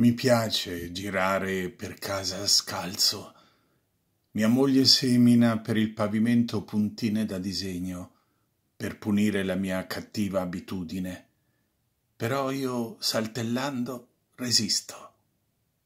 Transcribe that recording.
Mi piace girare per casa scalzo. Mia moglie semina per il pavimento puntine da disegno per punire la mia cattiva abitudine. Però io, saltellando, resisto.